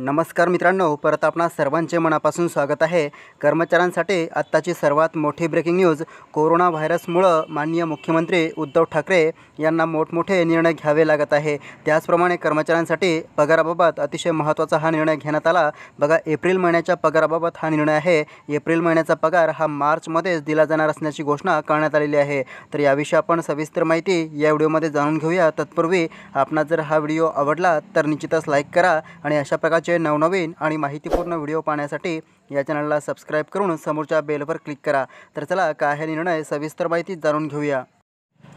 नमस्कार मित्रांनो परत आपणा सर्वांचे मनापासून स्वागत आहे कर्मचाऱ्यांसाठी आत्ताची सर्वात मोठी ब्रेकिंग न्यूज कोरोना व्हायरसमुळं माननीय मुख्यमंत्री उद्धव ठाकरे यांना मोठमोठे निर्णय घ्यावे लागत आहे त्याचप्रमाणे कर्मचाऱ्यांसाठी पगाराबाबत अतिशय महत्त्वाचा हा निर्णय घेण्यात आला बघा एप्रिल महिन्याच्या पगाराबाबत हा निर्णय आहे एप्रिल महिन्याचा पगार हा मार्चमध्येच दिला जाणार असण्याची घोषणा करण्यात आलेली आहे तर याविषयी आपण सविस्तर माहिती या व्हिडिओमध्ये जाणून घेऊया तत्पूर्वी आपणा जर हा व्हिडिओ आवडला तर निश्चितच लाईक करा आणि अशा प्रकारे चे नवनवीन आणि माहितीपूर्ण व्हिडिओ पाहण्यासाठी या चॅनलला सबस्क्राईब करून समोरच्या बेलवर क्लिक करा तर चला काय हे निर्णय सविस्तर माहिती जाणून घेऊया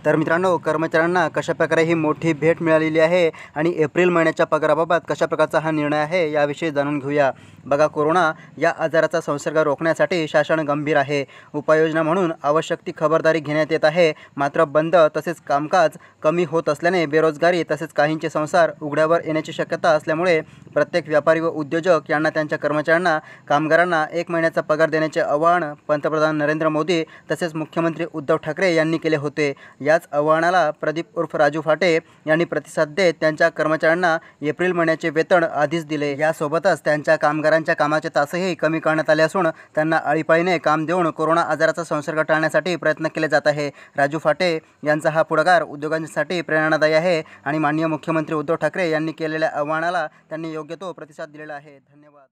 तर मित्रांनो कर्मचाऱ्यांना कशाप्रकारे ही मोठी भेट मिळालेली आहे आणि एप्रिल महिन्याच्या पगाराबाबत कशा प्रकारचा हा निर्णय आहे याविषयी जाणून घेऊया बघा कोरोना या आजाराचा संसर्ग रोखण्यासाठी शासन गंभीर आहे उपाययोजना म्हणून आवश्यक ती खबरदारी घेण्यात येत आहे मात्र बंद तसेच कामकाज कमी होत असल्याने बेरोजगारी तसेच काहींचे संसार उघड्यावर येण्याची शक्यता असल्यामुळे प्रत्येक व्यापारी व उद्योजक यांना त्यांच्या कर्मचाऱ्यांना कामगारांना एक महिन्याचा पगार देण्याचे आवाहन पंतप्रधान नरेंद्र मोदी तसेच मुख्यमंत्री उद्धव ठाकरे यांनी केले होते याच आव्हानाला प्रदीप उर्फ राजू फाटे यांनी प्रतिसाद देत त्यांच्या कर्मचाऱ्यांना एप्रिल महिन्याचे वेतन आधीच दिले यासोबतच त्यांच्या कामगारांना त्यांच्या कामाचे तासही कमी करण्यात आले असून त्यांना अळीपाळीने काम देऊन कोरोना आजाराचा संसर्ग टाळण्यासाठी प्रयत्न केले जात आहे राजू फाटे यांचा हा पुढाकार उद्योगांसाठी प्रेरणादायी आहे आणि माननीय मुख्यमंत्री उद्धव ठाकरे यांनी केलेल्या आव्हानाला त्यांनी योग्य तो प्रतिसाद दिलेला आहे धन्यवाद